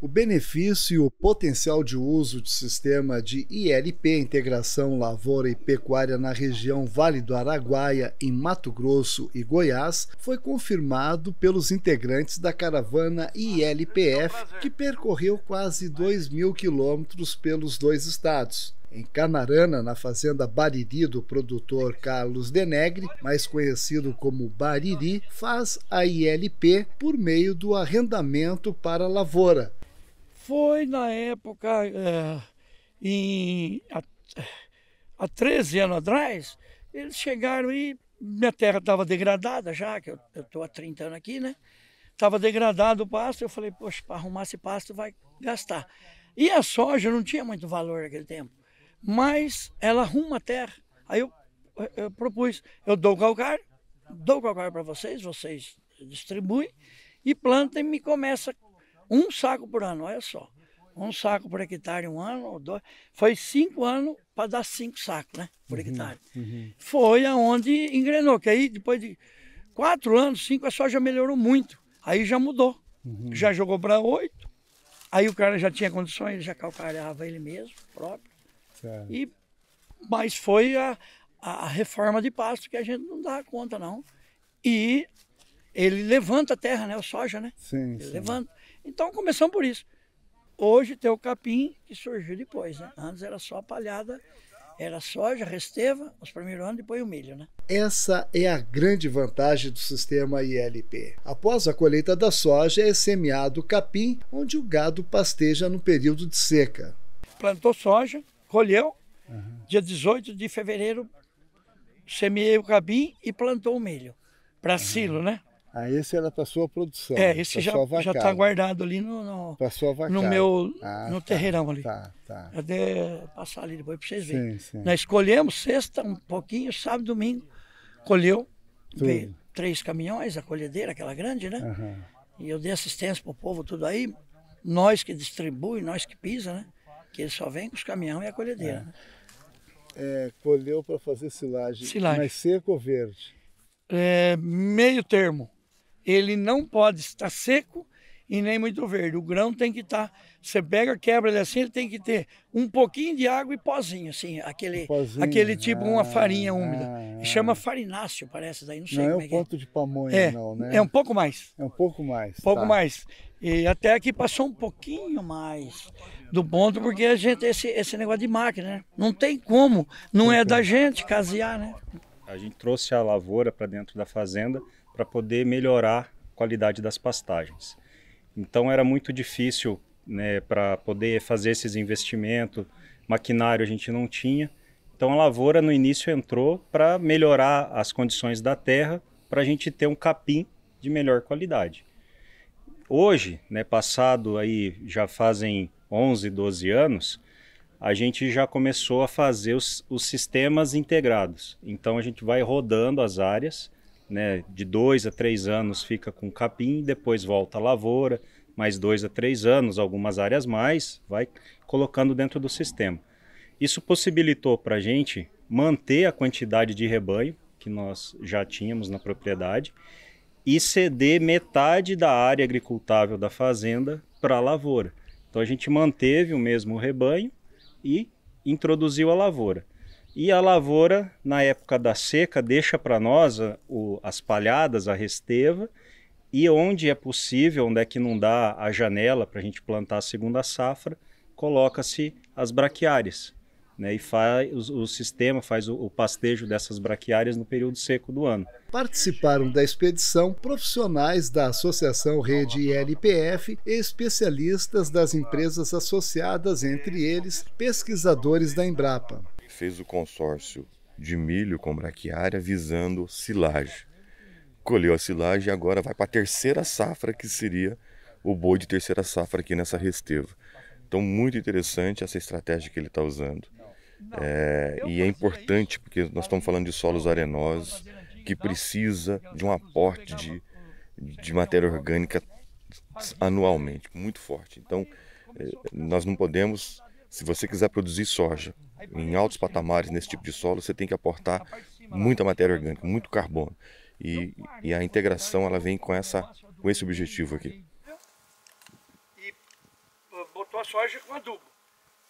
O benefício e o potencial de uso do sistema de ILP Integração Lavoura e Pecuária na região Vale do Araguaia, em Mato Grosso e Goiás, foi confirmado pelos integrantes da caravana ILPF, que percorreu quase 2 mil quilômetros pelos dois estados em Canarana, na fazenda Bariri do produtor Carlos Denegre, mais conhecido como Bariri, faz a ILP por meio do arrendamento para lavoura. Foi na época, é, em, há, há 13 anos atrás, eles chegaram e minha terra estava degradada já, que eu estou há 30 anos aqui, né? Estava degradado o pasto, eu falei, poxa, para arrumar esse pasto vai gastar. E a soja não tinha muito valor naquele tempo, mas ela arruma a terra. Aí eu, eu propus, eu dou o calcário, dou o calcário para vocês, vocês distribuem, e plantem e começa um saco por ano, olha só. Um saco por hectare um ano ou dois. Foi cinco anos para dar cinco sacos, né? Por uhum, hectare. Uhum. Foi aonde engrenou, que aí depois de quatro anos, cinco, a soja melhorou muito. Aí já mudou. Uhum. Já jogou para oito. Aí o cara já tinha condições, ele já calcareava ele mesmo, próprio. Certo. E, mas foi a, a reforma de pasto que a gente não dá conta, não. E ele levanta a terra, né? O soja, né? Sim. Ele sim. levanta. Então começamos por isso. Hoje tem o capim que surgiu depois, né? Antes era só palhada, era soja, resteva, os primeiros anos, depois o milho, né? Essa é a grande vantagem do sistema ILP. Após a colheita da soja, é semeado capim, onde o gado pasteja no período de seca. Plantou soja, colheu, uhum. dia 18 de fevereiro semeei o capim e plantou o milho. Para silo, uhum. né? Ah, esse era para sua produção. É, esse já já está guardado ali no no, no meu ah, no tá, terreirão ali. Tá, tá. Até passar ali depois para vocês sim, verem. Sim. Nós escolhemos sexta um pouquinho, sábado, domingo, colheu veio, três caminhões, a colhedeira aquela grande, né? Uhum. E eu dei assistência pro povo tudo aí, nós que distribui, nós que pisa, né? Que eles só vêm com os caminhões e a colhedeira. É. Né? É, é colheu para fazer silagem, silagem, mas seco ou verde? É, meio termo ele não pode estar seco e nem muito verde. O grão tem que estar. Tá, você pega, quebra ele assim, ele tem que ter um pouquinho de água e pozinho, assim, aquele, pozinho, aquele tipo, ah, uma farinha ah, úmida. Ah. chama farináceo, parece, daí não sei. Não é o é ponto é. de pamonha, é, não, né? É um pouco mais. É um pouco mais. Um pouco tá. mais. E até aqui passou um pouquinho mais do ponto, porque a gente, esse, esse negócio de máquina, né? Não tem como, não é da uhum. gente casear, né? A gente trouxe a lavoura para dentro da fazenda para poder melhorar a qualidade das pastagens. Então era muito difícil né, para poder fazer esses investimentos, maquinário a gente não tinha. Então a lavoura no início entrou para melhorar as condições da terra, para a gente ter um capim de melhor qualidade. Hoje, né, passado aí já fazem 11, 12 anos, a gente já começou a fazer os, os sistemas integrados. Então a gente vai rodando as áreas né, de dois a três anos fica com capim, depois volta à lavoura, mais dois a três anos, algumas áreas mais, vai colocando dentro do sistema. Isso possibilitou para a gente manter a quantidade de rebanho que nós já tínhamos na propriedade e ceder metade da área agricultável da fazenda para a lavoura. Então a gente manteve o mesmo rebanho e introduziu a lavoura. E a lavoura, na época da seca, deixa para nós o, as palhadas, a resteva, e onde é possível, onde é que não dá a janela para a gente plantar a segunda safra, coloca-se as braquiárias. Né, e faz o, o sistema, faz o, o, pastejo dessas braquiárias no período seco do ano. Participaram da expedição profissionais da Associação Rede ILPF e especialistas das empresas associadas, entre eles pesquisadores da Embrapa fez o consórcio de milho com braquiária visando silagem. Colheu a silagem e agora vai para a terceira safra, que seria o boi de terceira safra aqui nessa resteva. Então, muito interessante essa estratégia que ele está usando. É, e é importante porque nós estamos falando de solos arenosos que precisa de um aporte de, de matéria orgânica anualmente, muito forte. Então, é, nós não podemos se você quiser produzir soja em altos patamares nesse tipo de solo, você tem que aportar muita matéria orgânica, muito carbono. E, e a integração ela vem com, essa, com esse objetivo aqui. E ah, botou a soja com adubo.